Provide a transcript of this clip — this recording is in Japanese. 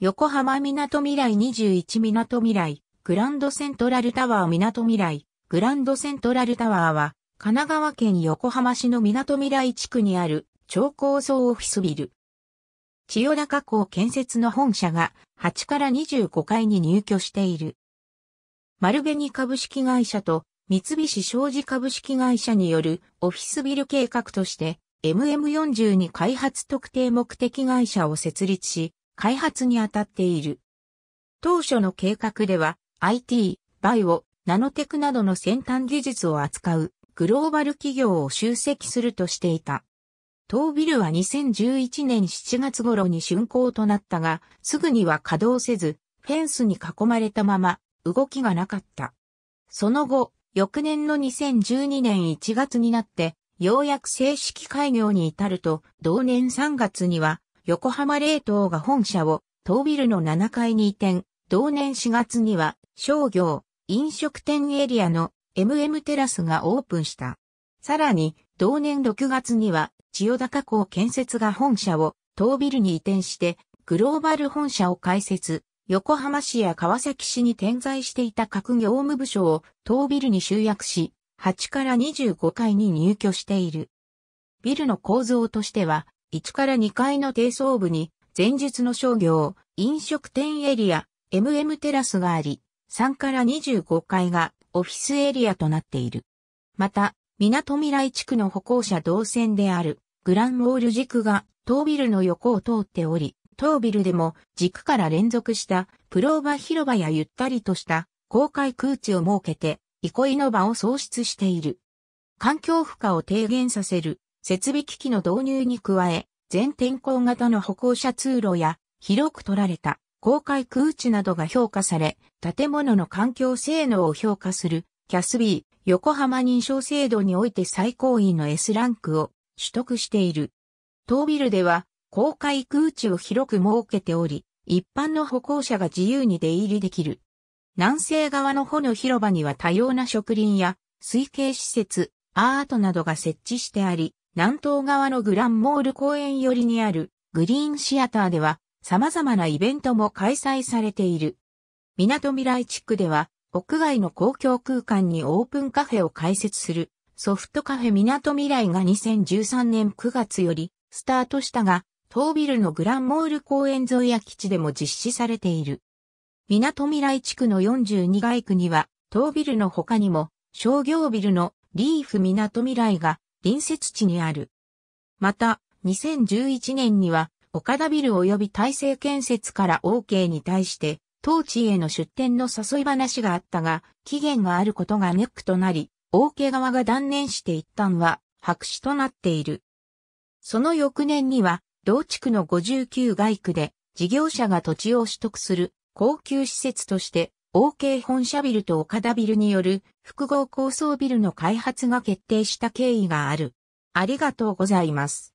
横浜港未来21港未来、グランドセントラルタワー港未来、グランドセントラルタワーは、神奈川県横浜市の港未来地区にある超高層オフィスビル。千代田加工建設の本社が8から25階に入居している。丸紅株式会社と三菱商事株式会社によるオフィスビル計画として MM42 開発特定目的会社を設立し、開発に当たっている。当初の計画では IT、バイオ、ナノテクなどの先端技術を扱うグローバル企業を集積するとしていた。当ビルは2011年7月頃に竣工となったが、すぐには稼働せず、フェンスに囲まれたまま動きがなかった。その後、翌年の2012年1月になって、ようやく正式開業に至ると、同年3月には横浜冷凍が本社を当ビルの7階に移転、同年4月には商業、飲食店エリアの MM テラスがオープンした。さらに、同年6月には千代田加工建設が本社を当ビルに移転して、グローバル本社を開設、横浜市や川崎市に点在していた各業務部署を当ビルに集約し、8から25階に入居している。ビルの構造としては、1から2階の低層部に、前述の商業、飲食店エリア、MM テラスがあり、3から25階がオフィスエリアとなっている。また、港未来地区の歩行者動線であるグランウォール軸が当ビルの横を通っており、当ビルでも軸から連続したプローバ広場やゆったりとした公開空地を設けて憩いの場を創出している。環境負荷を低減させる設備機器の導入に加え、全天候型の歩行者通路や広く取られた公開空地などが評価され、建物の環境性能を評価するキャスビー横浜認証制度において最高位の S ランクを取得している。当ビルでは公開空地を広く設けており、一般の歩行者が自由に出入りできる。南西側の穂の広場には多様な植林や水系施設、アートなどが設置してあり、南東側のグランモール公園寄りにあるグリーンシアターでは様々なイベントも開催されている。港未来地区では屋外の公共空間にオープンカフェを開設するソフトカフェ港未来が2013年9月よりスタートしたが、当ビルのグランモール公園沿いや基地でも実施されている。港未来地区の42街区には、当ビルの他にも商業ビルのリーフ港未来が隣接地にある。また、2011年には、岡田ビル及び大成建設から OK に対して、当地への出店の誘い話があったが、期限があることがネックとなり、OK 側が断念して一旦は白紙となっている。その翌年には、同地区の59街区で、事業者が土地を取得する高級施設として OK 本社ビルと岡田ビルによる複合高層ビルの開発が決定した経緯がある。ありがとうございます。